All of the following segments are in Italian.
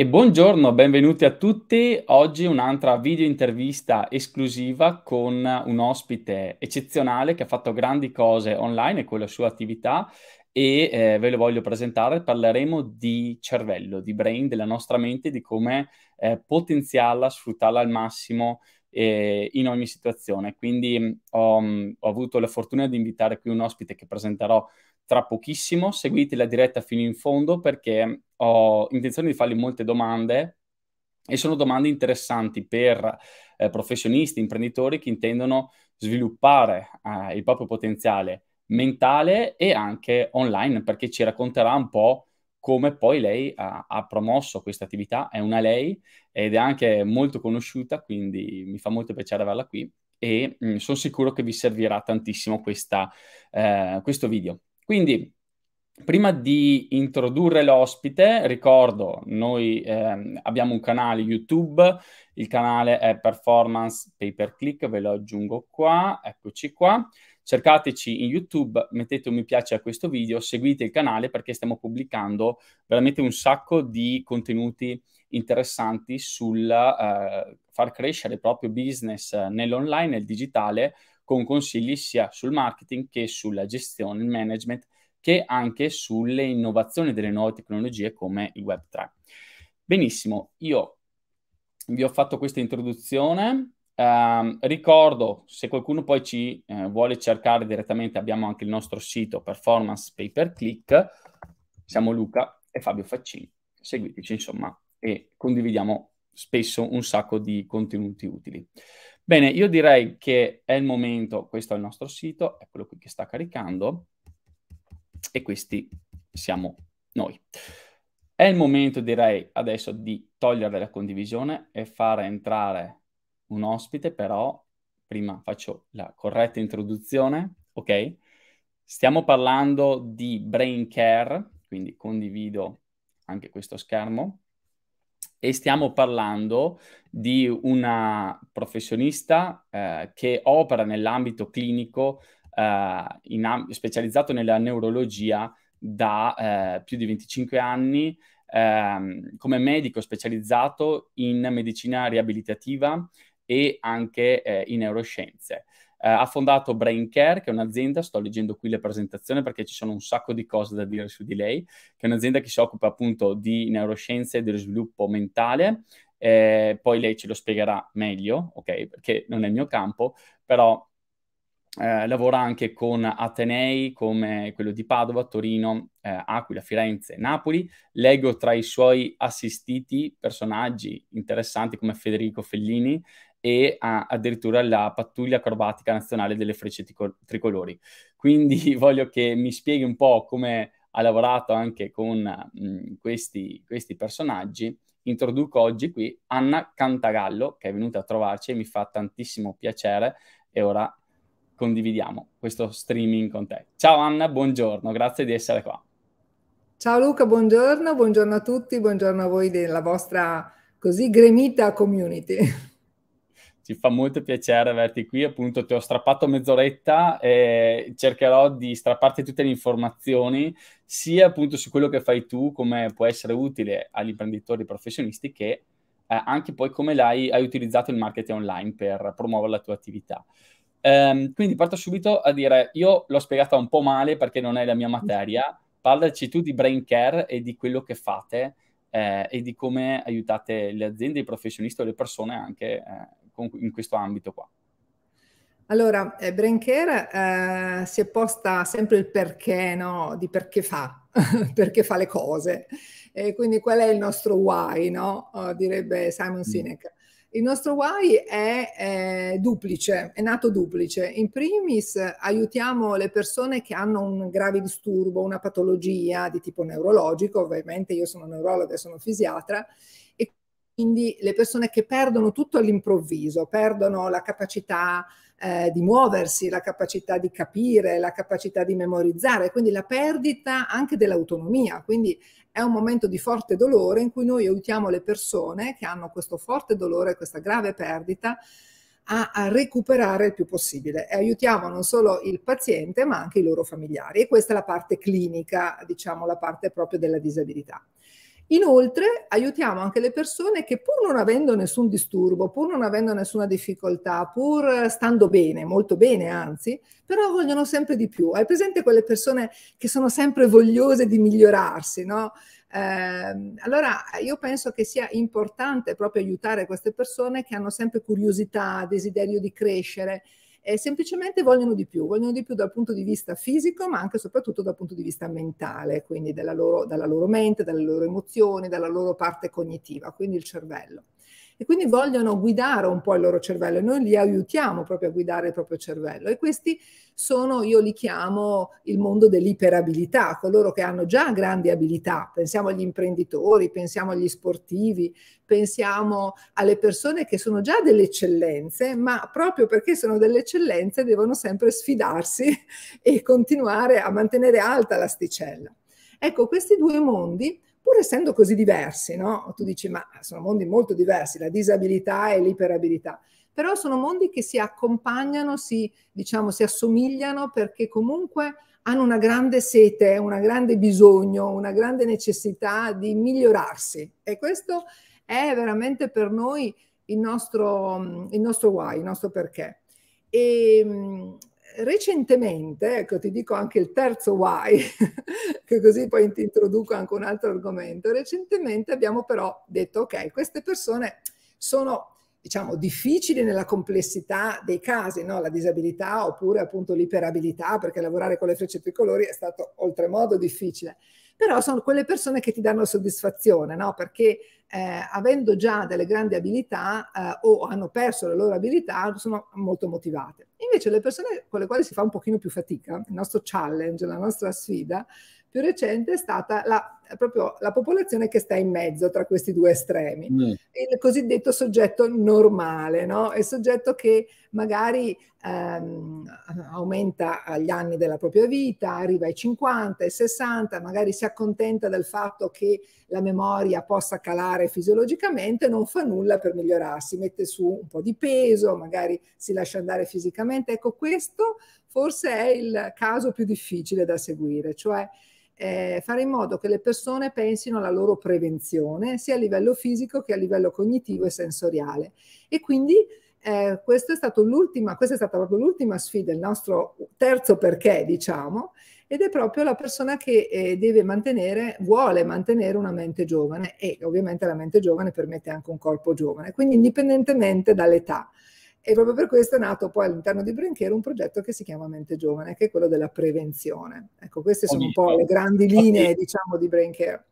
E buongiorno, benvenuti a tutti. Oggi un'altra video intervista esclusiva con un ospite eccezionale che ha fatto grandi cose online con la sua attività e eh, ve lo voglio presentare. Parleremo di cervello, di brain, della nostra mente, di come eh, potenziarla, sfruttarla al massimo eh, in ogni situazione. Quindi mm, ho, mm, ho avuto la fortuna di invitare qui un ospite che presenterò tra pochissimo. Seguite la diretta fino in fondo perché ho intenzione di fargli molte domande e sono domande interessanti per eh, professionisti, imprenditori che intendono sviluppare eh, il proprio potenziale mentale e anche online perché ci racconterà un po' come poi lei ha, ha promosso questa attività, è una lei ed è anche molto conosciuta, quindi mi fa molto piacere averla qui e mm, sono sicuro che vi servirà tantissimo questa, eh, questo video. Quindi, prima di introdurre l'ospite, ricordo, noi ehm, abbiamo un canale YouTube, il canale è Performance Pay Per Click, ve lo aggiungo qua, eccoci qua. Cercateci in YouTube, mettete un mi piace a questo video, seguite il canale perché stiamo pubblicando veramente un sacco di contenuti interessanti sul eh, far crescere il proprio business eh, nell'online, nel digitale, con consigli sia sul marketing che sulla gestione, il management, che anche sulle innovazioni delle nuove tecnologie come il Web3. Benissimo, io vi ho fatto questa introduzione. Um, ricordo, se qualcuno poi ci eh, vuole cercare direttamente, abbiamo anche il nostro sito Performance Pay per Click. Siamo Luca e Fabio Faccini. Seguiteci, insomma, e condividiamo spesso un sacco di contenuti utili. Bene, io direi che è il momento, questo è il nostro sito, è quello qui che sta caricando e questi siamo noi. È il momento, direi, adesso di togliere la condivisione e fare entrare un ospite, però prima faccio la corretta introduzione, ok? Stiamo parlando di brain care, quindi condivido anche questo schermo e stiamo parlando di una professionista eh, che opera nell'ambito clinico eh, am- specializzato nella neurologia da eh, più di 25 anni ehm, come medico specializzato in medicina riabilitativa e anche eh, in neuroscienze. Eh, ha fondato BrainCare, che è un'azienda, sto leggendo qui le presentazioni perché ci sono un sacco di cose da dire su di lei, che è un'azienda che si occupa appunto di neuroscienze e dello sviluppo mentale. Eh, poi lei ce lo spiegherà meglio, ok? Perché non è il mio campo, però eh, lavora anche con Atenei come quello di Padova, Torino, eh, Aquila, Firenze, Napoli. Leggo tra i suoi assistiti personaggi interessanti come Federico Fellini e ha addirittura la pattuglia acrobatica nazionale delle frecce tico- tricolori. Quindi voglio che mi spieghi un po' come ha lavorato anche con mh, mm, questi, questi personaggi. Introduco oggi qui Anna Cantagallo, che è venuta a trovarci e mi fa tantissimo piacere. E ora condividiamo questo streaming con te. Ciao Anna, buongiorno, grazie di essere qua. Ciao Luca, buongiorno, buongiorno a tutti, buongiorno a voi della vostra così gremita community. Ci fa molto piacere averti qui, appunto ti ho strappato mezz'oretta e cercherò di strapparti tutte le informazioni sia appunto su quello che fai tu, come può essere utile agli imprenditori professionisti che eh, anche poi come l'hai, hai utilizzato il marketing online per promuovere la tua attività. Um, quindi parto subito a dire, io l'ho spiegata un po' male perché non è la mia materia, parlaci tu di brain care e di quello che fate eh, e di come aiutate le aziende, i professionisti o le persone anche eh, con, in questo ambito qua? Allora, eh, Brain Care eh, si è posta sempre il perché, no? Di perché fa, perché fa le cose. E quindi qual è il nostro why, no? Oh, direbbe Simon mm. Sinek. Il nostro why è, è eh, duplice, è nato duplice. In primis aiutiamo le persone che hanno un grave disturbo, una patologia di tipo neurologico, ovviamente io sono neurologa e sono fisiatra, quindi le persone che perdono tutto all'improvviso, perdono la capacità eh, di muoversi, la capacità di capire, la capacità di memorizzare, quindi la perdita anche dell'autonomia. Quindi è un momento di forte dolore in cui noi aiutiamo le persone che hanno questo forte dolore, questa grave perdita, a, a recuperare il più possibile e aiutiamo non solo il paziente ma anche i loro familiari e questa è la parte clinica, diciamo la parte proprio della disabilità. Inoltre aiutiamo anche le persone che pur non avendo nessun disturbo, pur non avendo nessuna difficoltà, pur stando bene, molto bene anzi, però vogliono sempre di più. Hai presente quelle persone che sono sempre vogliose di migliorarsi, no? Eh, allora io penso che sia importante proprio aiutare queste persone che hanno sempre curiosità, desiderio di crescere eh, semplicemente vogliono di più, vogliono di più dal punto di vista fisico, ma anche e soprattutto dal punto di vista mentale, quindi della loro, dalla loro mente, dalle loro emozioni, dalla loro parte cognitiva, quindi il cervello e quindi vogliono guidare un po' il loro cervello e noi li aiutiamo proprio a guidare il proprio cervello e questi sono, io li chiamo il mondo dell'iperabilità, coloro che hanno già grandi abilità, pensiamo agli imprenditori, pensiamo agli sportivi, pensiamo alle persone che sono già delle eccellenze, ma proprio perché sono delle eccellenze devono sempre sfidarsi e continuare a mantenere alta l'asticella. Ecco, questi due mondi pur essendo così diversi, no? tu dici ma sono mondi molto diversi, la disabilità e l'iperabilità, però sono mondi che si accompagnano, si, diciamo, si assomigliano perché comunque hanno una grande sete, un grande bisogno, una grande necessità di migliorarsi e questo è veramente per noi il nostro, il nostro why, il nostro perché. E, ehm, recentemente, ecco ti dico anche il terzo why, che così poi ti introduco anche un altro argomento, recentemente abbiamo però detto ok, queste persone sono diciamo difficili nella complessità dei casi, no? la disabilità oppure appunto l'iperabilità, perché lavorare con le frecce tricolori è stato oltremodo difficile però sono quelle persone che ti danno soddisfazione, no? perché eh, avendo già delle grandi abilità eh, o hanno perso le loro abilità, sono molto motivate. Invece le persone con le quali si fa un pochino più fatica, il nostro challenge, la nostra sfida, più recente è stata la, proprio la popolazione che sta in mezzo tra questi due estremi, mm. il cosiddetto soggetto normale, no? il soggetto che magari ehm, aumenta gli anni della propria vita, arriva ai 50, ai 60, magari si accontenta del fatto che la memoria possa calare fisiologicamente, non fa nulla per migliorarsi, mette su un po' di peso, magari si lascia andare fisicamente. Ecco, questo forse è il caso più difficile da seguire, cioè eh, fare in modo che le persone pensino alla loro prevenzione sia a livello fisico che a livello cognitivo e sensoriale. E quindi eh, questa, è questa è stata proprio l'ultima sfida, il nostro terzo perché, diciamo, ed è proprio la persona che eh, deve mantenere, vuole mantenere una mente giovane e ovviamente la mente giovane permette anche un corpo giovane, quindi indipendentemente dall'età. E proprio per questo è nato poi all'interno di Brinchero un progetto che si chiama Mente Giovane, che è quello della prevenzione. Ecco, queste sono un po' le grandi linee, diciamo, di Brinchero.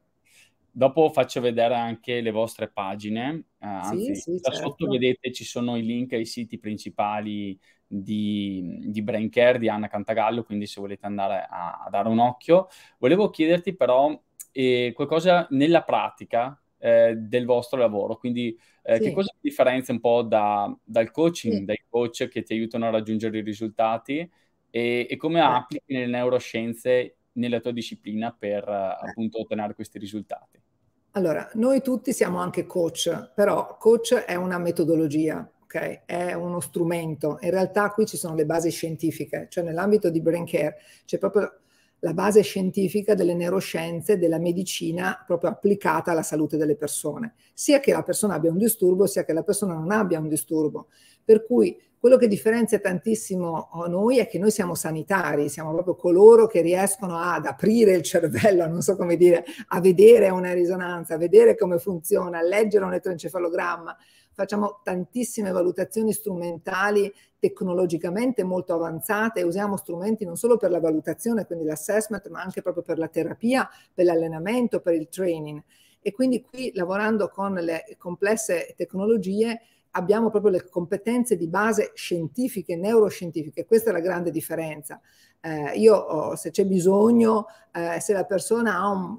Dopo faccio vedere anche le vostre pagine, eh, anzi, sì, sì, da certo. sotto vedete ci sono i link ai siti principali di, di Brain Care di Anna Cantagallo, quindi se volete andare a, a dare un occhio. Volevo chiederti però eh, qualcosa nella pratica eh, del vostro lavoro, quindi eh, sì. Che cosa differenzia un po' da, dal coaching, sì. dai coach che ti aiutano a raggiungere i risultati e, e come sì. applichi le neuroscienze nella tua disciplina per appunto ottenere questi risultati? Allora, noi tutti siamo anche coach, però coach è una metodologia, ok? è uno strumento. In realtà qui ci sono le basi scientifiche, cioè nell'ambito di brain care c'è proprio la base scientifica delle neuroscienze, della medicina proprio applicata alla salute delle persone, sia che la persona abbia un disturbo, sia che la persona non abbia un disturbo. Per cui quello che differenzia tantissimo oh, noi è che noi siamo sanitari, siamo proprio coloro che riescono ad aprire il cervello, non so come dire, a vedere una risonanza, a vedere come funziona, a leggere un elettroencefalogramma, facciamo tantissime valutazioni strumentali tecnologicamente molto avanzate e usiamo strumenti non solo per la valutazione, quindi l'assessment, ma anche proprio per la terapia, per l'allenamento, per il training. E quindi qui lavorando con le complesse tecnologie abbiamo proprio le competenze di base scientifiche, neuroscientifiche, questa è la grande differenza. Eh, io, oh, se c'è bisogno, eh, se la persona ha un,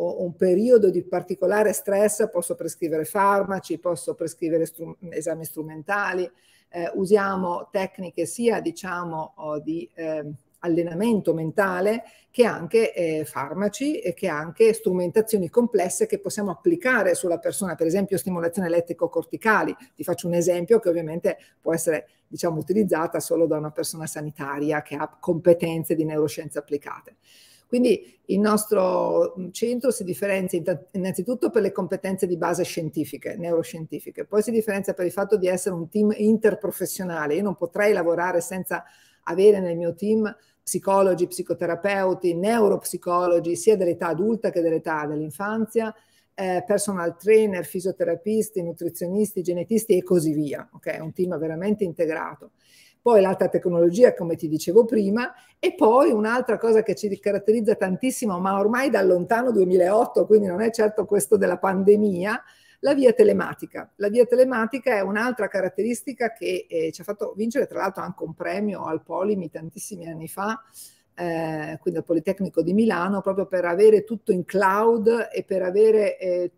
o un periodo di particolare stress, posso prescrivere farmaci, posso prescrivere strum esami strumentali, eh, usiamo tecniche sia diciamo di eh, allenamento mentale che anche eh, farmaci e che anche strumentazioni complesse che possiamo applicare sulla persona, per esempio stimolazione elettrico-corticali. Ti faccio un esempio che ovviamente può essere diciamo, utilizzata solo da una persona sanitaria che ha competenze di neuroscienze applicate. Quindi il nostro mm, centro si differenzia innanzitutto per le competenze di base scientifiche, neuroscientifiche, poi si differenzia per il fatto di essere un team interprofessionale. Io non potrei lavorare senza avere nel mio team psicologi, psicoterapeuti, neuropsicologi, sia dell'età adulta che dell'età dell'infanzia, eh, personal trainer, fisioterapisti, nutrizionisti, genetisti e così via. Ok, un team veramente integrato poi l'alta tecnologia, come ti dicevo prima, e poi un'altra cosa che ci caratterizza tantissimo, ma ormai da lontano 2008, quindi non è certo questo della pandemia, la via telematica. La via telematica è un'altra caratteristica che eh, ci ha fatto vincere tra l'altro anche un premio al Polimi tantissimi anni fa, eh, quindi al Politecnico di Milano, proprio per avere tutto in cloud e per avere eh,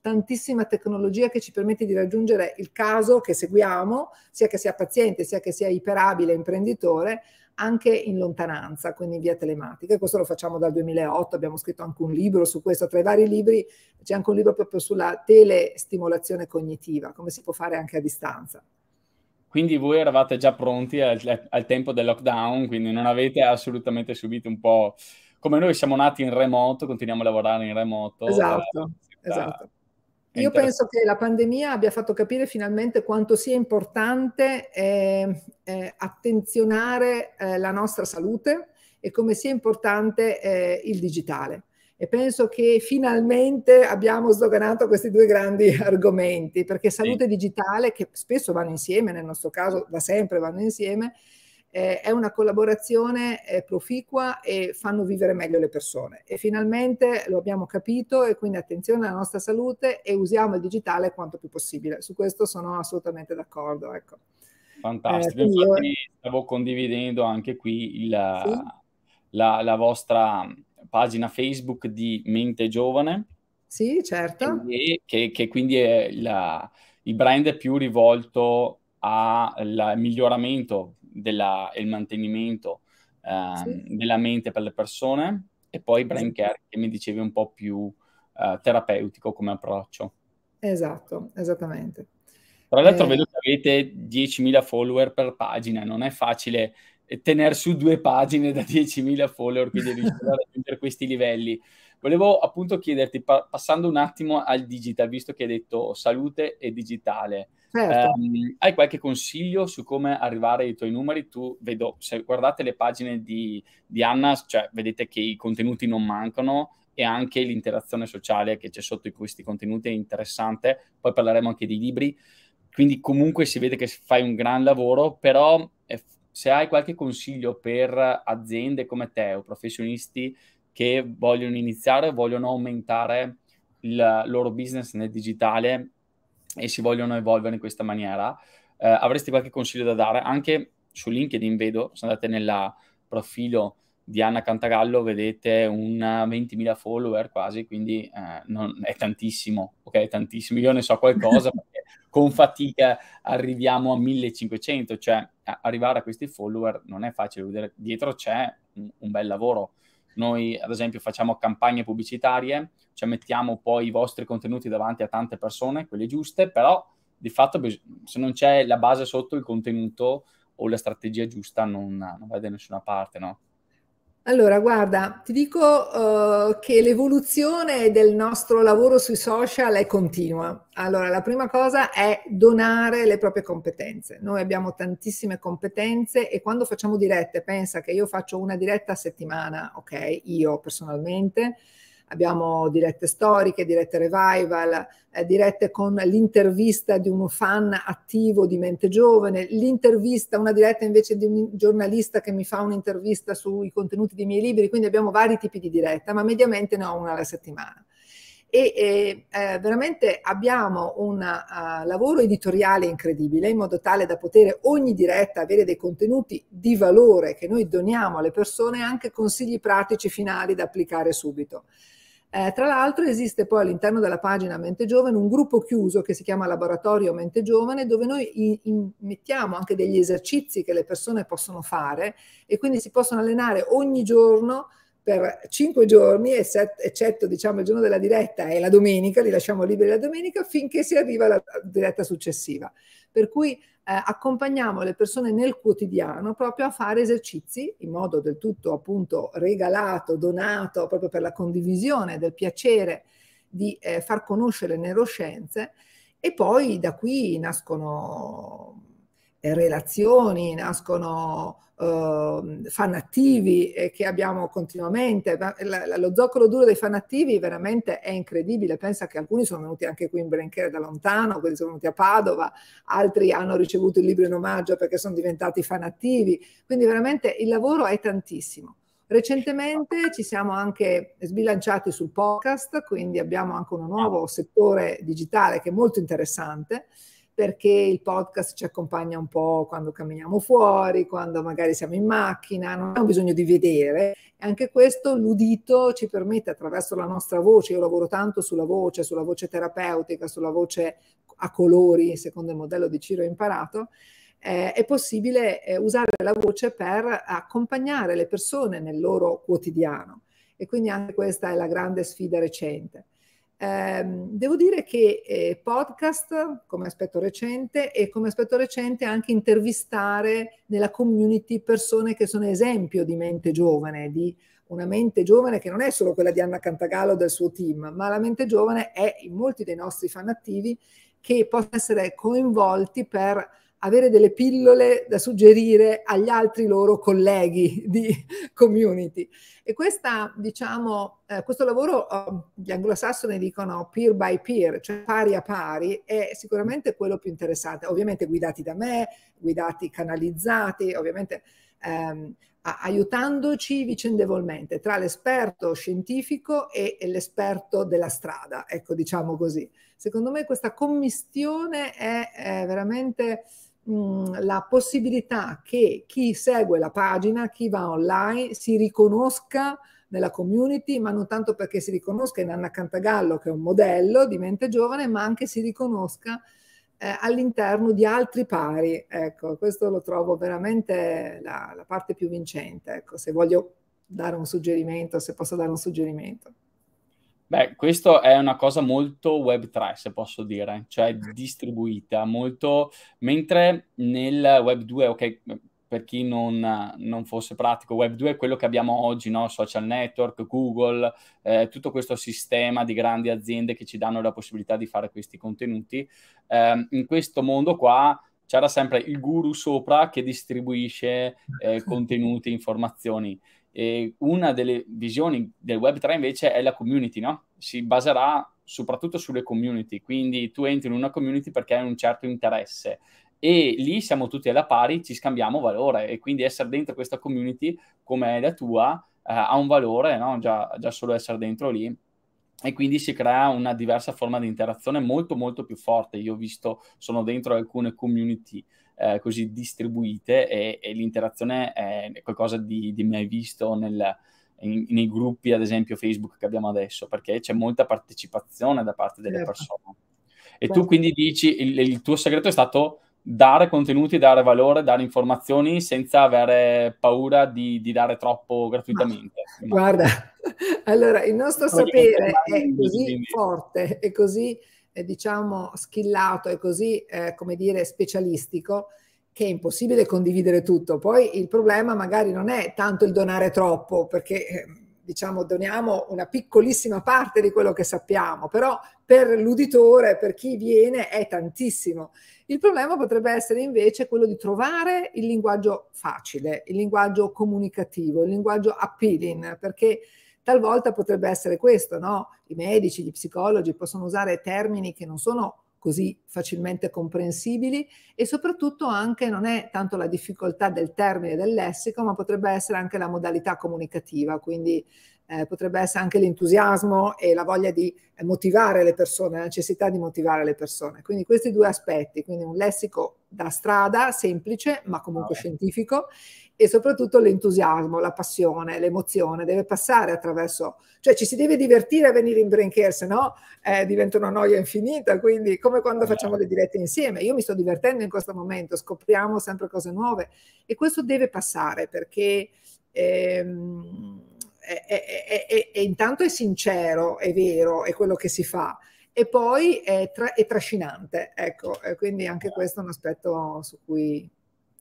tantissima tecnologia che ci permette di raggiungere il caso che seguiamo, sia che sia paziente, sia che sia iperabile, imprenditore, anche in lontananza, quindi in via telematica. E questo lo facciamo dal 2008, abbiamo scritto anche un libro su questo. Tra i vari libri c'è anche un libro proprio sulla telestimolazione cognitiva, come si può fare anche a distanza. Quindi voi eravate già pronti al, al tempo del lockdown, quindi non avete assolutamente subito un po' come noi siamo nati in remoto, continuiamo a lavorare in remoto. Esatto. Eh, esatto. Io penso che la pandemia abbia fatto capire finalmente quanto sia importante eh, eh, attenzionare eh, la nostra salute e come sia importante eh, il digitale. E penso che finalmente abbiamo sdoganato questi due grandi argomenti, perché salute sì. digitale, che spesso vanno insieme, nel nostro caso da sempre vanno insieme, eh, è una collaborazione eh, proficua e fanno vivere meglio le persone. E finalmente lo abbiamo capito e quindi attenzione alla nostra salute e usiamo il digitale quanto più possibile. Su questo sono assolutamente d'accordo. Ecco. Fantastico, eh, infatti io... stavo condividendo anche qui il, sì? la, la vostra pagina Facebook di Mente Giovane. Sì, certo. E che, che quindi è la, il brand più rivolto al miglioramento della, il mantenimento uh, sì. Ehm, della mente per le persone e poi brain care che mi dicevi un po' più uh, terapeutico come approccio. Esatto, esattamente. Tra l'altro eh... vedo che avete 10.000 follower per pagina, non è facile eh, tenere su due pagine da 10.000 follower, quindi riuscire a raggiungere questi livelli. Volevo appunto chiederti, pa- passando un attimo al digital, visto che hai detto salute e digitale, certo. ehm, hai qualche consiglio su come arrivare ai tuoi numeri? Tu vedo, se guardate le pagine di, di Anna, cioè, vedete che i contenuti non mancano, e anche l'interazione sociale che c'è sotto questi contenuti è interessante. Poi parleremo anche dei libri. Quindi comunque si vede che fai un gran lavoro, però eh, se hai qualche consiglio per aziende come te o professionisti che vogliono iniziare, vogliono aumentare il loro business nel digitale e si vogliono evolvere in questa maniera. Eh, avresti qualche consiglio da dare? Anche su LinkedIn vedo, se andate nel profilo di Anna Cantagallo vedete un 20.000 follower quasi, quindi eh, non, è tantissimo, ok? Tantissimo, io ne so qualcosa perché con fatica arriviamo a 1.500, cioè arrivare a questi follower non è facile, vedere dietro c'è un, un bel lavoro. Noi, ad esempio, facciamo campagne pubblicitarie, cioè mettiamo poi i vostri contenuti davanti a tante persone, quelle giuste, però di fatto se non c'è la base sotto il contenuto o la strategia giusta non, non va da nessuna parte, no? Allora, guarda, ti dico uh, che l'evoluzione del nostro lavoro sui social è continua. Allora, la prima cosa è donare le proprie competenze. Noi abbiamo tantissime competenze e quando facciamo dirette, pensa che io faccio una diretta a settimana, ok? Io personalmente, abbiamo dirette storiche, dirette revival, eh, dirette con l'intervista di un fan attivo di mente giovane, l'intervista, una diretta invece di un giornalista che mi fa un'intervista sui contenuti dei miei libri, quindi abbiamo vari tipi di diretta, ma mediamente ne ho una alla settimana e, eh, veramente abbiamo un uh, lavoro editoriale incredibile in modo tale da poter ogni diretta avere dei contenuti di valore che noi doniamo alle persone e anche consigli pratici finali da applicare subito. Eh, tra l'altro esiste poi all'interno della pagina Mente Giovane un gruppo chiuso che si chiama Laboratorio Mente Giovane dove noi in, in, mettiamo anche degli esercizi che le persone possono fare e quindi si possono allenare ogni giorno per cinque giorni, eccetto diciamo, il giorno della diretta e la domenica, li lasciamo liberi la domenica, finché si arriva alla diretta successiva. Per cui eh, accompagniamo le persone nel quotidiano proprio a fare esercizi in modo del tutto appunto regalato, donato, proprio per la condivisione del piacere di eh, far conoscere le neuroscienze e poi da qui nascono eh, relazioni, nascono uh, fanattivi eh, che abbiamo continuamente. La, la, lo zoccolo duro dei fanattivi veramente è incredibile. Pensa che alcuni sono venuti anche qui in Brenchera da lontano, quelli sono venuti a Padova, altri hanno ricevuto il libro in omaggio perché sono diventati fanattivi. Quindi veramente il lavoro è tantissimo. Recentemente ci siamo anche sbilanciati sul podcast, quindi abbiamo anche un nuovo settore digitale che è molto interessante perché il podcast ci accompagna un po' quando camminiamo fuori, quando magari siamo in macchina, non abbiamo bisogno di vedere. Anche questo l'udito ci permette attraverso la nostra voce, io lavoro tanto sulla voce, sulla voce terapeutica, sulla voce a colori, secondo il modello di Ciro imparato, eh, è possibile eh, usare la voce per accompagnare le persone nel loro quotidiano. E quindi anche questa è la grande sfida recente. Eh, devo dire che eh, podcast come aspetto recente e come aspetto recente anche intervistare nella community persone che sono esempio di mente giovane, di una mente giovane che non è solo quella di Anna Cantagallo e del suo team, ma la mente giovane è in molti dei nostri fan attivi che possono essere coinvolti per avere delle pillole da suggerire agli altri loro colleghi di community. E questa, diciamo, eh, questo lavoro, eh, gli anglosassoni dicono peer by peer, cioè pari a pari, è sicuramente quello più interessante, ovviamente guidati da me, guidati, canalizzati, ovviamente ehm, aiutandoci vicendevolmente tra l'esperto scientifico e, e l'esperto della strada, ecco diciamo così. Secondo me questa commistione è, è veramente Mm, la possibilità che chi segue la pagina, chi va online, si riconosca nella community, ma non tanto perché si riconosca in Anna Cantagallo, che è un modello di mente giovane, ma anche si riconosca eh, all'interno di altri pari. Ecco, questo lo trovo veramente la, la parte più vincente. Ecco, se voglio dare un suggerimento, se posso dare un suggerimento. Beh, questo è una cosa molto Web3, se posso dire, cioè distribuita, molto... Mentre nel Web2, ok, per chi non, non fosse pratico, Web2 è quello che abbiamo oggi, no? social network, Google, eh, tutto questo sistema di grandi aziende che ci danno la possibilità di fare questi contenuti. Eh, in questo mondo qua c'era sempre il guru sopra che distribuisce eh, contenuti, informazioni. E una delle visioni del Web3 invece è la community, no? Si baserà soprattutto sulle community, quindi tu entri in una community perché hai un certo interesse e lì siamo tutti alla pari, ci scambiamo valore e quindi essere dentro questa community come è la tua eh, ha un valore, no? già, già solo essere dentro lì e quindi si crea una diversa forma di interazione molto molto più forte. Io ho visto, sono dentro alcune community eh, così distribuite e, e, l'interazione è qualcosa di, di mai visto nel, in, nei gruppi, ad esempio Facebook che abbiamo adesso, perché c'è molta partecipazione da parte delle certo. persone. E certo. tu quindi dici, il, il tuo segreto è stato dare contenuti, dare valore, dare informazioni senza avere paura di, di dare troppo gratuitamente. Ma, Guarda, allora il nostro sapere è così forte, è così eh, diciamo schillato, è così eh, come dire specialistico che è impossibile condividere tutto. Poi il problema magari non è tanto il donare troppo, perché eh, diciamo doniamo una piccolissima parte di quello che sappiamo, però per l'uditore, per chi viene è tantissimo il problema potrebbe essere invece quello di trovare il linguaggio facile, il linguaggio comunicativo, il linguaggio appealing, perché talvolta potrebbe essere questo, no? I medici, gli psicologi possono usare termini che non sono così facilmente comprensibili e soprattutto anche non è tanto la difficoltà del termine del lessico, ma potrebbe essere anche la modalità comunicativa, quindi eh, potrebbe essere anche l'entusiasmo e la voglia di eh, motivare le persone, la necessità di motivare le persone. Quindi questi due aspetti, quindi un lessico da strada, semplice ma comunque ah, scientifico, e soprattutto l'entusiasmo, la passione, l'emozione, deve passare attraverso, cioè ci si deve divertire a venire in Braincare, se no eh, diventa una noia infinita, quindi come quando facciamo le dirette insieme, io mi sto divertendo in questo momento, scopriamo sempre cose nuove e questo deve passare perché... Ehm, e, e, e, e, intanto è sincero, è vero, è quello che si fa. E poi è, tra, è trascinante, ecco, quindi anche esatto. questo è un aspetto su cui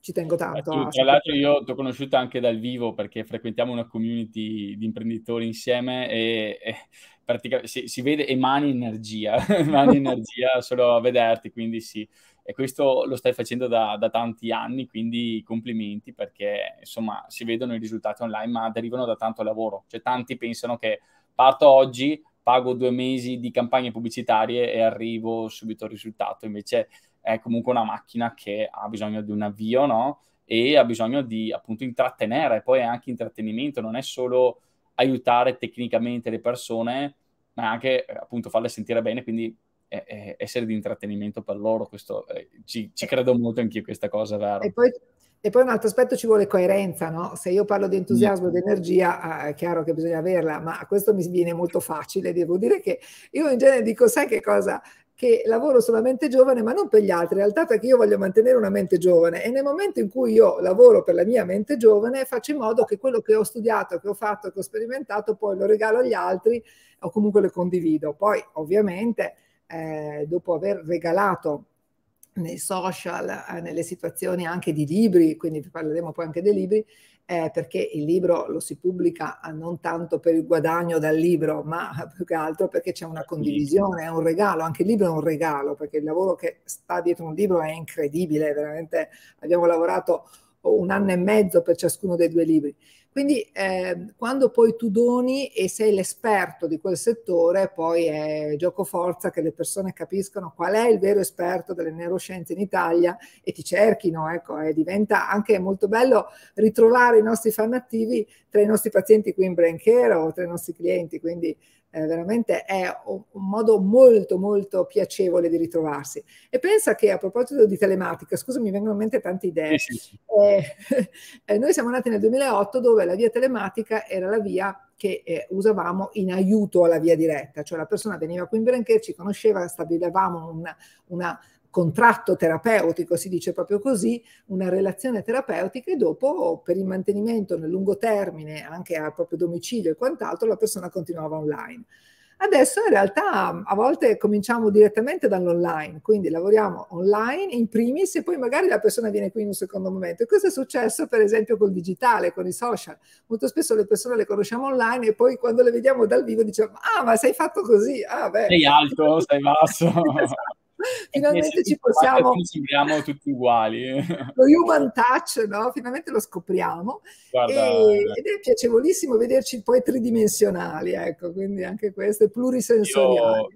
ci tengo eh, tanto. Tu, tra l'altro io ti ho conosciuta anche dal vivo perché frequentiamo una community di imprenditori insieme e, e praticamente si, si, vede emani energia, emani energia solo a vederti, quindi sì, e questo lo stai facendo da, da, tanti anni, quindi complimenti perché insomma si vedono i risultati online ma derivano da tanto lavoro, cioè tanti pensano che parto oggi, pago due mesi di campagne pubblicitarie e arrivo subito al risultato, invece è comunque una macchina che ha bisogno di un avvio, no? E ha bisogno di appunto intrattenere, poi è anche intrattenimento, non è solo aiutare tecnicamente le persone, ma anche appunto farle sentire bene, quindi eh, essere di intrattenimento per loro. Questo, eh, ci, ci, eh. credo molto anch'io questa cosa, vero? E poi, e poi un altro aspetto ci vuole coerenza, no? Se io parlo di entusiasmo, e di mm. energia, ah, è chiaro che bisogna averla, ma questo mi viene molto facile. Devo dire che io in genere dico, sai che cosa? che lavoro mente giovane, ma non per gli altri. In realtà perché io voglio mantenere una mente giovane e nel momento in cui io lavoro per la mia mente giovane, faccio in modo che quello che ho studiato, che ho fatto, che ho sperimentato, poi lo regalo agli altri o comunque lo condivido. Poi, ovviamente, eh, dopo aver regalato nei social, eh, nelle situazioni anche di libri, quindi parleremo poi anche dei libri, eh, perché il libro lo si pubblica eh, non tanto per il guadagno dal libro, ma più che altro perché c'è una condivisione, è un regalo, anche il libro è un regalo, perché il lavoro che sta dietro un libro è incredibile, veramente abbiamo lavorato un anno e mezzo per ciascuno dei due libri. Quindi eh, quando poi tu doni e sei l'esperto di quel settore, poi è gioco forza che le persone capiscono qual è il vero esperto delle neuroscienze in Italia e ti cerchino, ecco, e diventa anche molto bello ritrovare i nostri fan attivi tra i nostri pazienti qui in Brain Care o tra i nostri clienti, quindi eh, veramente è un, un, modo molto molto piacevole di ritrovarsi. E pensa che a proposito di telematica, scusa mi vengono in mente tante idee, sì, sì. Eh, eh, noi siamo nati nel 2008 dove la via telematica era la via che eh, usavamo in aiuto alla via diretta, cioè la persona veniva qui in Berencher, ci conosceva, stabilivamo una, una contratto terapeutico, si dice proprio così, una relazione terapeutica e dopo per il mantenimento nel lungo termine, anche al proprio domicilio e quant'altro, la persona continuava online. Adesso in realtà a volte cominciamo direttamente dall'online, quindi lavoriamo online in primis e poi magari la persona viene qui in un secondo momento. E cosa è successo per esempio col digitale, con i social. Molto spesso le persone le conosciamo online e poi quando le vediamo dal vivo diciamo ah ma sei fatto così, ah beh. Sei alto, sei basso. esatto finalmente ci possiamo... ci Sembriamo tutti uguali. lo human touch, no? Finalmente lo scopriamo. E, ed è piacevolissimo vederci poi tridimensionali, ecco, quindi anche questo è plurisensoriale. Io...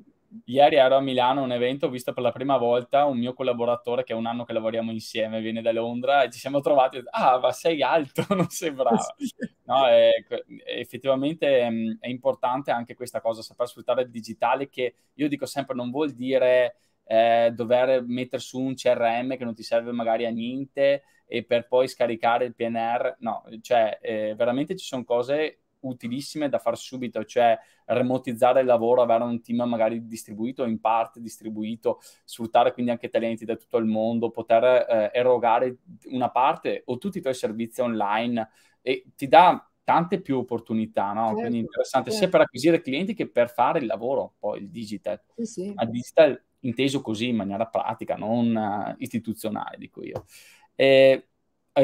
Ieri ero a Milano a un evento, ho visto per la prima volta un mio collaboratore che è un anno che lavoriamo insieme, viene da Londra e ci siamo trovati ah ma sei alto, non sembrava. No, è, effettivamente mm, è importante anche questa cosa, saper sfruttare il digitale che io dico sempre non vuol dire eh, dover mettere su un CRM che non ti serve magari a niente e per poi scaricare il PNR, no, cioè eh, veramente ci sono cose utilissime da far subito, cioè remotizzare il lavoro, avere un team magari distribuito, in parte distribuito, sfruttare quindi anche talenti da tutto il mondo, poter eh, erogare una parte o tutti i tuoi servizi online e ti dà tante più opportunità, no? Certo, quindi interessante certo. sia per acquisire clienti che per fare il lavoro, poi il digital. Sì, sì. A digital inteso così in maniera pratica, non eh, istituzionale, dico io. Eh,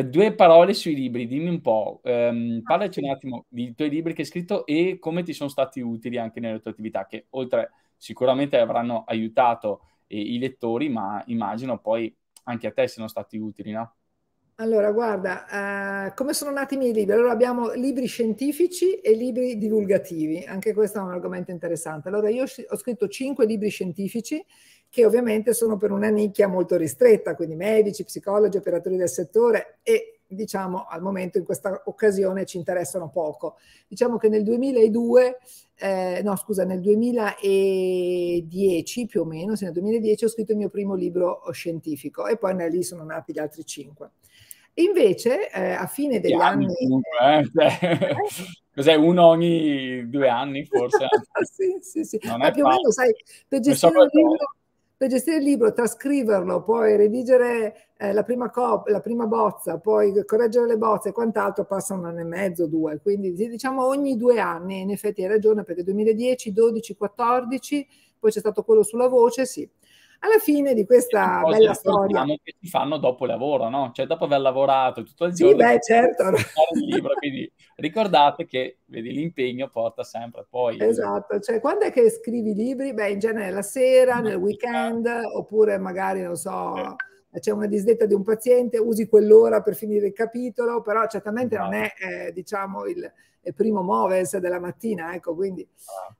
due parole sui libri, dimmi un po', ehm, ah, parlaci un attimo dei tuoi libri che hai scritto e come ti sono stati utili anche nelle tue attività, che oltre sicuramente avranno aiutato eh, i lettori, ma immagino poi anche a te siano stati utili, no? Allora, guarda, eh, come sono nati i miei libri? Allora abbiamo libri scientifici e libri divulgativi, anche questo è un argomento interessante. Allora io ho scritto cinque libri scientifici che ovviamente sono per una nicchia molto ristretta, quindi medici, psicologi, operatori del settore e diciamo al momento in questa occasione ci interessano poco. Diciamo che nel 2002, eh, no scusa, nel 2010 più o meno, sì, nel 2010 ho scritto il mio primo libro scientifico e poi da lì sono nati gli altri cinque. Invece, eh, a fine degli anni... anni comunque, eh? eh cioè, cos'è uno ogni due anni forse? sì, sì, sì. Non Ma più o meno, sai, per gestire so libro per gestire il libro, trascriverlo, poi redigere eh, la, prima cop- la prima bozza, poi correggere le bozze e quant'altro, passa un anno e mezzo, due. Quindi diciamo ogni due anni, in effetti hai ragione, perché 2010, 12, 14, poi c'è stato quello sulla voce, sì alla fine di questa bella storia che si fanno dopo lavoro, no? Cioè dopo aver lavorato tutto il giorno. Sì, beh, certo. Libro, quindi ricordate che vedi, l'impegno porta sempre poi. Esatto, cioè quando è che scrivi libri? Beh, in genere la sera, nel weekend oppure magari non so, eh c'è una disdetta di un paziente, usi quell'ora per finire il capitolo, però certamente non esatto. è eh, diciamo il, il, primo moves della mattina, ecco, quindi.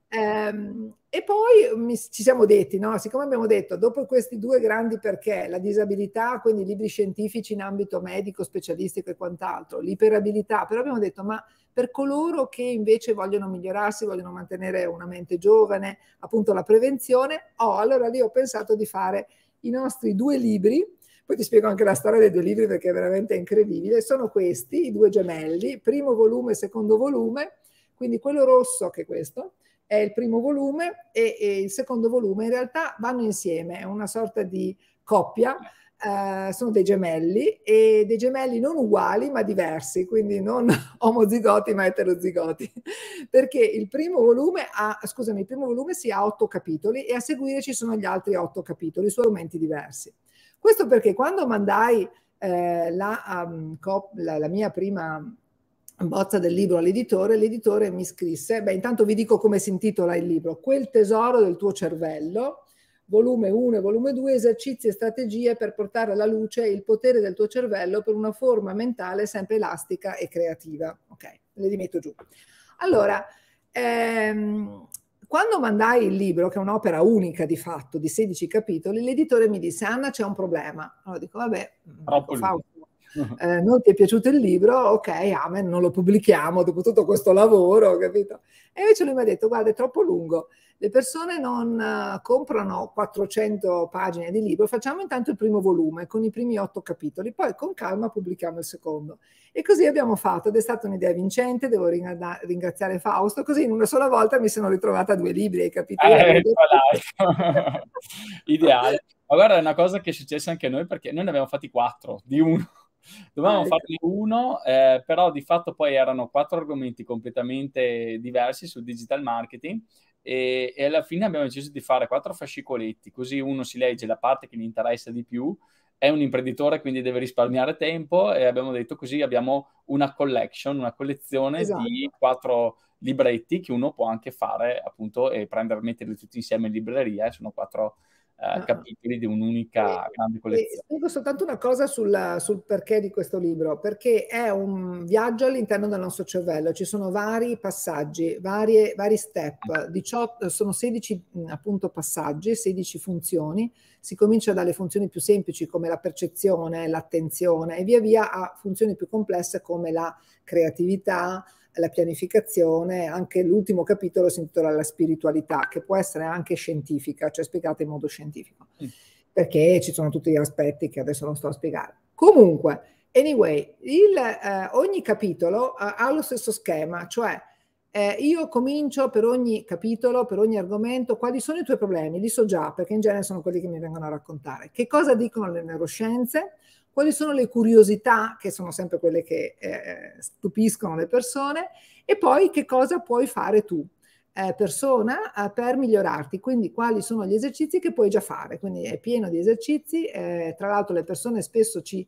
Ah. Ehm, e poi mi, ci siamo detti, no? siccome abbiamo detto, dopo questi due grandi perché, la disabilità, quindi libri scientifici in ambito medico, specialistico e quant'altro, l'iperabilità, però abbiamo detto, ma per coloro che invece vogliono migliorarsi, vogliono mantenere una mente giovane, appunto la prevenzione, oh, allora lì ho pensato di fare i nostri due libri, poi ti spiego anche la storia dei due libri perché è veramente incredibile. Sono questi, i due gemelli, primo volume e secondo volume, quindi quello rosso che è questo, è il primo volume e, e, il secondo volume in realtà vanno insieme, è una sorta di coppia, eh, sono dei gemelli e dei gemelli non uguali ma diversi, quindi non omozigoti ma eterozigoti, perché il primo volume ha, scusami, il primo volume si sì, ha otto capitoli e a seguire ci sono gli altri otto capitoli su argomenti diversi. Questo perché quando mandai eh, la, um, cop, la, la mia prima bozza del libro all'editore, l'editore mi scrisse, beh intanto vi dico come si intitola il libro, Quel tesoro del tuo cervello, volume 1 e volume 2, esercizi e strategie per portare alla luce il potere del tuo cervello per una forma mentale sempre elastica e creativa. Ok, le rimetto giù. Allora, ehm, quando mandai il libro, che è un'opera unica di fatto, di 16 capitoli, l'editore mi disse, Anna c'è un problema. Allora dico, vabbè, mm, dico, Fausto, eh, non ti è piaciuto il libro, ok, amen, non lo pubblichiamo dopo tutto questo lavoro, capito? E invece lui mi ha detto, guarda, è troppo lungo. Le persone non eh, comprano 400 pagine di libro, facciamo intanto il primo volume con i primi otto capitoli, poi con calma pubblichiamo il secondo. E così abbiamo fatto ed è stata un'idea vincente, devo ringraziare Fausto, così in una sola volta mi sono ritrovata due libri, hai capito? Eh, Ideale. Ma guarda, è una cosa che è successa anche a noi perché noi ne abbiamo fatti quattro di uno. Dovevamo ah, farne ecco. uno, eh, però di fatto poi erano quattro argomenti completamente diversi sul digital marketing e, e, alla fine abbiamo deciso di fare quattro fascicoletti, così uno si legge la parte che gli interessa di più, è un imprenditore quindi deve risparmiare tempo e abbiamo detto così abbiamo una collection, una collezione esatto. di quattro libretti che uno può anche fare appunto e prendere, metterli tutti insieme in libreria e eh, sono quattro eh, ah. capitoli di un'unica grande collezione. Spiego soltanto una cosa sul, sul, perché di questo libro, perché è un viaggio all'interno del nostro cervello, ci sono vari passaggi, varie, vari step, 18, sono 16 appunto passaggi, 16 funzioni, si comincia dalle funzioni più semplici come la percezione, l'attenzione e via via a funzioni più complesse come la creatività, la pianificazione, anche l'ultimo capitolo si intitola La spiritualità, che può essere anche scientifica, cioè spiegata in modo scientifico, mm. perché ci sono tutti gli aspetti che adesso non sto a spiegare. Comunque, anyway, il, eh, ogni capitolo eh, ha lo stesso schema, cioè eh, io comincio per ogni capitolo, per ogni argomento, quali sono i tuoi problemi? Li so già, perché in genere sono quelli che mi vengono a raccontare. Che cosa dicono le neuroscienze? quali sono le curiosità, che sono sempre quelle che eh, eh, stupiscono le persone, e poi che cosa puoi fare tu eh, persona eh, per migliorarti, quindi quali sono gli esercizi che puoi già fare, quindi è pieno di esercizi, tra l'altro le persone spesso ci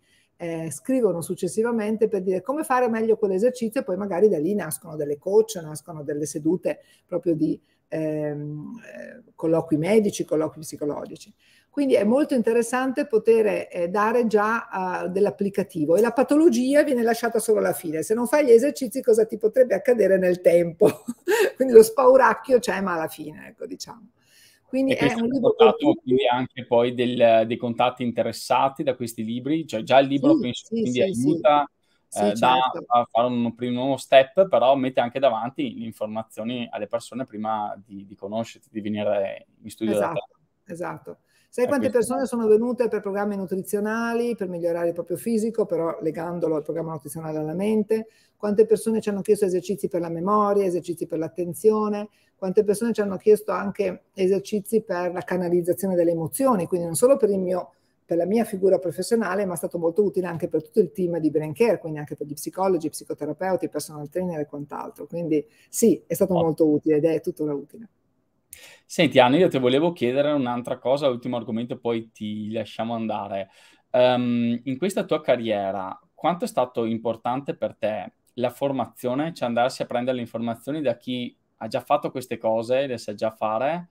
scrivono successivamente per dire come fare meglio quell'esercizio e poi magari da lì nascono delle coach, nascono delle sedute proprio di Ehm, eh, colloqui medici, colloqui psicologici. Quindi è molto interessante poter eh, dare già uh, dell'applicativo e la patologia viene lasciata solo alla fine. Se non fai gli esercizi cosa ti potrebbe accadere nel tempo? Quindi lo spauracchio c'è ma alla fine, ecco diciamo. Quindi è un libro portato, quindi anche poi del, dei contatti interessati da questi libri, cioè già il libro sì, penso sì, quindi sì, aiuta sì, eh, certo. da fare un primo step, però mette anche davanti le informazioni alle persone prima di, di conoscerti, di venire in studio esatto, Esatto. Sai eh, quante questo... persone sono venute per programmi nutrizionali, per migliorare il proprio fisico, però legandolo al programma nutrizionale alla mente? Quante persone ci hanno chiesto esercizi per la memoria, esercizi per l'attenzione? Quante persone ci hanno chiesto anche esercizi per la canalizzazione delle emozioni, quindi non solo per il mio per la mia figura professionale, ma è stato molto utile anche per tutto il team di Brain Care, quindi anche per gli psicologi, psicoterapeuti, personal trainer e quant'altro. Quindi sì, è stato oh. molto utile ed è tuttora utile. Senti Anna, io ti volevo chiedere un'altra cosa, l'ultimo argomento, poi ti lasciamo andare. Um, in questa tua carriera, quanto è stato importante per te la formazione, cioè andarsi a prendere le informazioni da chi ha già fatto queste cose, le sa già fare,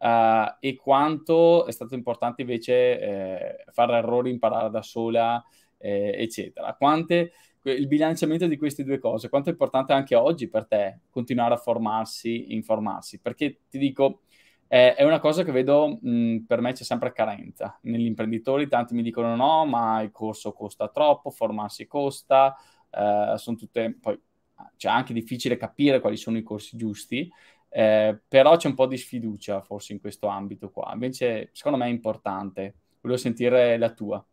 Uh, e quanto è stato importante invece eh, fare errori, imparare da sola, eh, eccetera. Quante, il bilanciamento di queste due cose, quanto è importante anche oggi per te continuare a formarsi, informarsi, perché ti dico, eh, è una cosa che vedo, mh, per me c'è sempre carenza. Negli imprenditori tanti mi dicono no, ma il corso costa troppo, formarsi costa, eh, sono tutte, poi c'è ah, cioè anche difficile capire quali sono i corsi giusti, eh, però c'è un po' di sfiducia forse in questo ambito qua, invece secondo me è importante, volevo sentire la tua.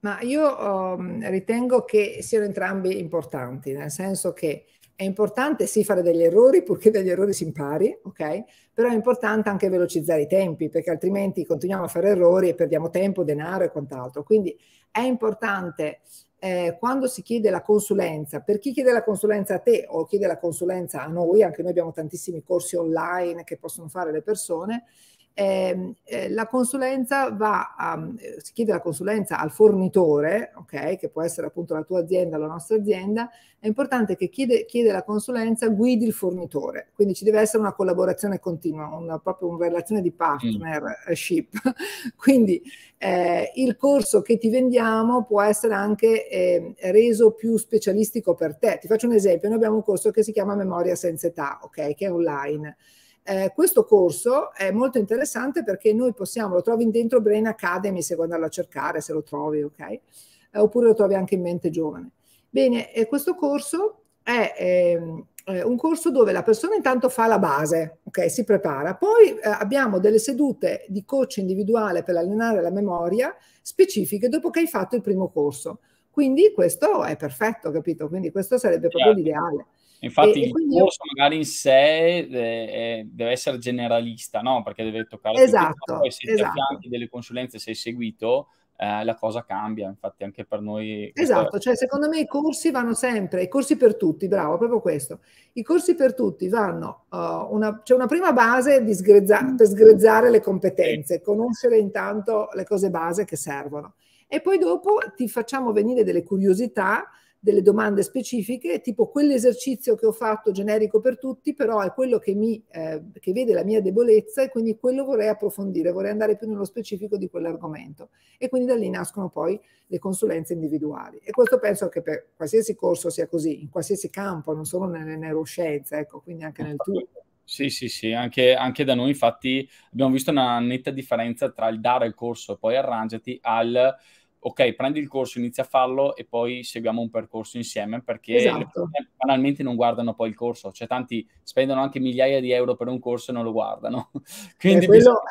Ma io um, ritengo che siano entrambi importanti, nel senso che è importante sì fare degli errori, purché dagli errori si impari, ok? Però è importante anche velocizzare i tempi, perché altrimenti continuiamo a fare errori e perdiamo tempo, denaro e quant'altro. Quindi è importante eh, quando si chiede la consulenza, per chi chiede la consulenza a te o chiede la consulenza a noi, anche noi abbiamo tantissimi corsi online che possono fare le persone, eh, eh, la consulenza va a, eh, si chiede la consulenza al fornitore, okay, che può essere appunto la tua azienda, la nostra azienda, è importante che chi chiede la consulenza guidi il fornitore, quindi ci deve essere una collaborazione continua, una, proprio una relazione di mm. partnership. Mm. quindi eh, il corso che ti vendiamo può essere anche eh, reso più specialistico per te. Ti faccio un esempio, noi abbiamo un corso che si chiama Memoria senza età, okay, che è online. Eh, questo corso è molto interessante perché noi possiamo, lo trovi dentro Brain Academy se vuoi andarlo a cercare, se lo trovi, ok? Eh, oppure lo trovi anche in mente giovane. Bene, questo corso è ehm, eh, un corso dove la persona intanto fa la base, ok, si prepara, poi eh, abbiamo delle sedute di coach individuale per allenare la memoria specifiche dopo che hai fatto il primo corso. Quindi questo è perfetto, capito? Quindi questo sarebbe proprio certo. l'ideale. Infatti e, il quindi... corso magari in sé eh, deve essere generalista, no? Perché deve toccare esatto, tutto, poi se esatto. ti delle consulenze sei seguito, eh, la cosa cambia, infatti anche per noi. Esatto, cioè secondo me i corsi vanno sempre, i corsi per tutti, bravo, proprio questo. I corsi per tutti vanno, uh, una, c'è una prima base di sgrezza, per sgrezzare le competenze, conoscere intanto le cose base che servono e poi dopo ti facciamo venire delle curiosità delle domande specifiche, tipo quell'esercizio che ho fatto generico per tutti, però è quello che, mi, eh, che vede la mia debolezza e quindi quello vorrei approfondire, vorrei andare più nello specifico di quell'argomento. E quindi da lì nascono poi le consulenze individuali. E questo penso che per qualsiasi corso sia così, in qualsiasi campo, non solo nelle neuroscienze, ecco, quindi anche nel tuo. Sì, sì, sì, anche, anche, da noi infatti abbiamo visto una netta differenza tra il dare il corso e poi arrangiati al ok, prendi il corso, inizia a farlo e poi seguiamo un percorso insieme perché esatto. banalmente non guardano poi il corso, cioè tanti spendono anche migliaia di euro per un corso e non lo guardano. Eh, Quindi eh, quello...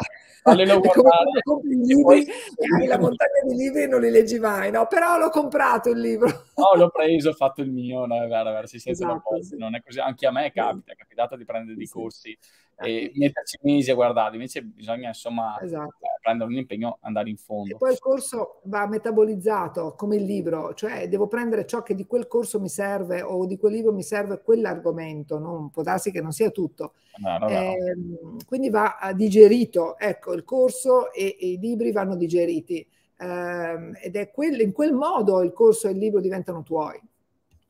faglielo guardare. Compri i libri, poi... la montagna di libri e non li leggi mai, no? Però l'ho comprato il libro. no, l'ho preso, ho fatto il mio, no, guarda, guarda, si sente esatto, sì. non è così, anche a me capita, è capitato di prendere sì. dei corsi eh, e metterci mesi a guardare, invece bisogna insomma esatto. Eh, prendere un impegno, andare in fondo. E poi il corso va metabolizzato come il libro, cioè devo prendere ciò che di quel corso mi serve o di quel libro mi serve quell'argomento, non può darsi che non sia tutto. No, no, eh, Quindi va eh, digerito, ecco, il corso e, e i libri vanno digeriti eh, ed è quel, in quel modo il corso e il libro diventano tuoi.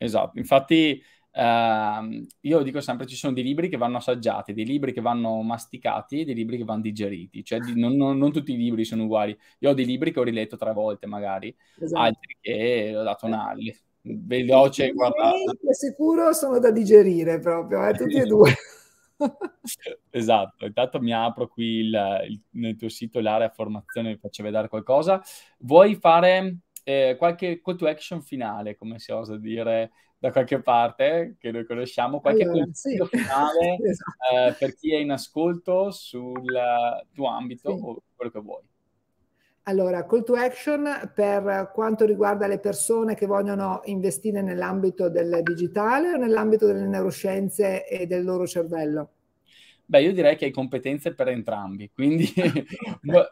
Esatto, infatti Uh, io dico sempre ci sono dei libri che vanno assaggiati, dei libri che vanno masticati e dei libri che vanno digeriti, cioè di, non, non, non, tutti i libri sono uguali. Io ho dei libri che ho riletto tre volte magari, esatto. altri che ho dato una eh. veloce eh, guardata. Sicuro sono da digerire proprio, eh, tutti e due. esatto, intanto mi apro qui il, il, nel tuo sito l'area formazione, vi faccio vedere qualcosa. Vuoi fare eh, qualche call to action finale, come si osa dire, da qualche parte che noi conosciamo, qualche allora, consiglio sì. finale esatto. eh, per chi è in ascolto sul tuo ambito sì. o quello che vuoi. Allora, call to action per quanto riguarda le persone che vogliono investire nell'ambito del digitale o nell'ambito delle neuroscienze e del loro cervello? Beh, io direi che hai competenze per entrambi, quindi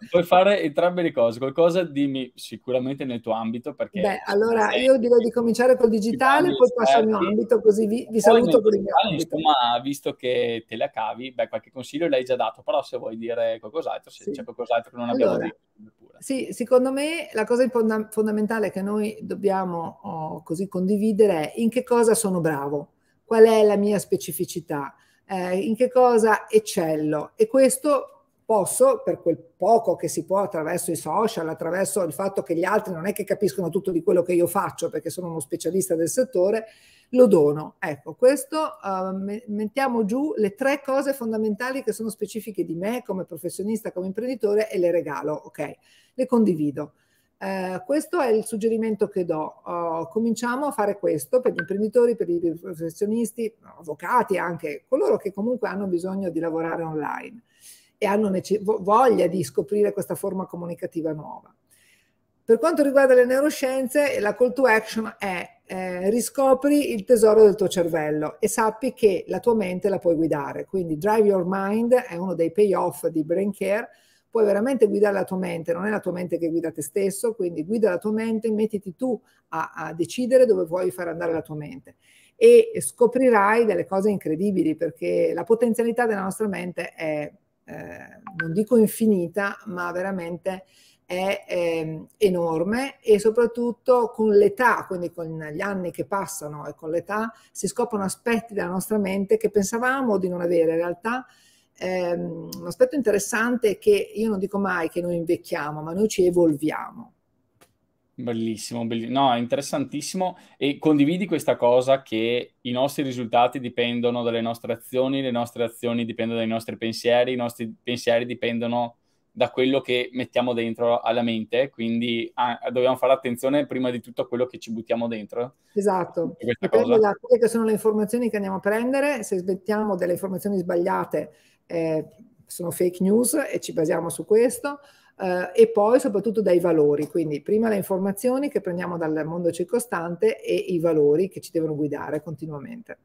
puoi fare entrambe le cose. Qualcosa dimmi sicuramente nel tuo ambito perché... Beh, allora io direi di cominciare col digitale, poi passo al mio ambito, così vi, vi saluto per il mio ambito. Insomma, visto che te la cavi, beh, qualche consiglio l'hai già dato, però se vuoi dire qualcos'altro, se sì. c'è qualcos'altro che non abbiamo allora, detto... Pure. Sì, secondo me la cosa fondamentale che noi dobbiamo oh, così condividere è in che cosa sono bravo, qual è la mia specificità eh, in che cosa eccello e questo posso, per quel poco che si può attraverso i social, attraverso il fatto che gli altri non è che capiscono tutto di quello che io faccio perché sono uno specialista del settore, lo dono. Ecco, questo uh, mettiamo giù le tre cose fondamentali che sono specifiche di me come professionista, come imprenditore e le regalo, ok? Le condivido. Eh, questo è il suggerimento che do. Oh, cominciamo a fare questo per gli imprenditori, per i professionisti, avvocati anche, coloro che comunque hanno bisogno di lavorare online e hanno nece- voglia di scoprire questa forma comunicativa nuova. Per quanto riguarda le neuroscienze, la call to action è eh, riscopri il tesoro del tuo cervello e sappi che la tua mente la puoi guidare. Quindi Drive Your Mind è uno dei payoff di Brain Care puoi veramente guidare la tua mente, non è la tua mente che guida te stesso, quindi guida la tua mente, mettiti tu a, a decidere dove vuoi far andare la tua mente e scoprirai delle cose incredibili perché la potenzialità della nostra mente è, eh, non dico infinita, ma veramente è, è ehm, enorme e soprattutto con l'età, quindi con gli anni che passano e con l'età si scoprono aspetti della nostra mente che pensavamo di non avere in realtà ehm, un aspetto interessante è che io non dico mai che noi invecchiamo, ma noi ci evolviamo. Bellissimo, bellissimo, no, interessantissimo e condividi questa cosa che i nostri risultati dipendono dalle nostre azioni, le nostre azioni dipendono dai nostri pensieri, i nostri pensieri dipendono da quello che mettiamo dentro alla mente, quindi ah, dobbiamo fare attenzione prima di tutto a quello che ci buttiamo dentro. Esatto, dipende da quelle che sono le informazioni che andiamo a prendere, se smettiamo delle informazioni sbagliate eh, sono fake news e ci basiamo su questo, eh, e poi soprattutto dai valori, quindi prima le informazioni che prendiamo dal mondo circostante e i valori che ci devono guidare continuamente.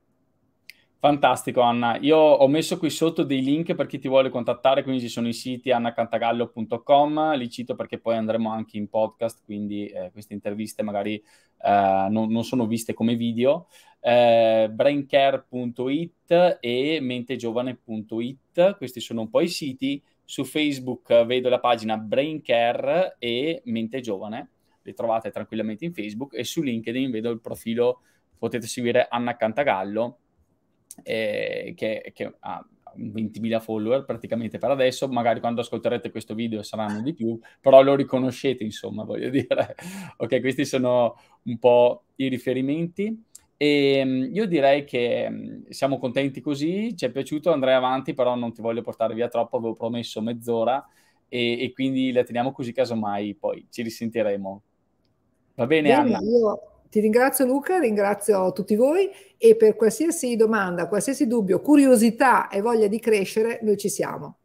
Fantastico Anna, io ho messo qui sotto dei link per chi ti vuole contattare, quindi ci sono i siti annacantagallo.com, li cito perché poi andremo anche in podcast, quindi eh, queste interviste magari eh, non, non, sono viste come video, eh, braincare.it e mentegiovane.it, questi sono un po' i siti, su Facebook vedo la pagina Braincare e Mente Giovane, li trovate tranquillamente in Facebook e su LinkedIn vedo il profilo, potete seguire Anna Cantagallo eh, che, che ha 20.000 follower praticamente per adesso, magari quando ascolterete questo video saranno di più, però lo riconoscete insomma, voglio dire. ok, questi sono un po' i riferimenti. E ehm, io direi che mm, siamo contenti così, ci è piaciuto, andrei avanti, però non ti voglio portare via troppo, avevo promesso mezz'ora e, e quindi la teniamo così casomai, poi ci risentiremo. Va bene, bene Anna? Io ti ringrazio Luca, ringrazio tutti voi e per qualsiasi domanda, qualsiasi dubbio, curiosità e voglia di crescere, noi ci siamo.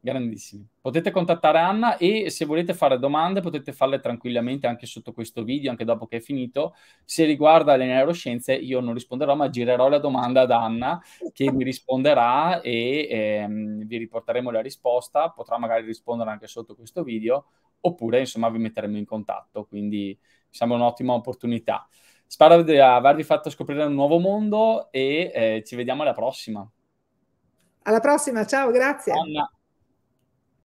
Grandissimi. Potete contattare Anna e se volete fare domande potete farle tranquillamente anche sotto questo video, anche dopo che è finito. Se riguarda le neuroscienze io non risponderò, ma girerò la domanda ad Anna che mi risponderà e ehm, vi riporteremo la risposta. Potrà magari rispondere anche sotto questo video oppure insomma vi metteremo in contatto. Quindi sembra un'ottima opportunità. Spero di avervi fatto scoprire un nuovo mondo e eh, ci vediamo alla prossima. Alla prossima, ciao, grazie. Anna.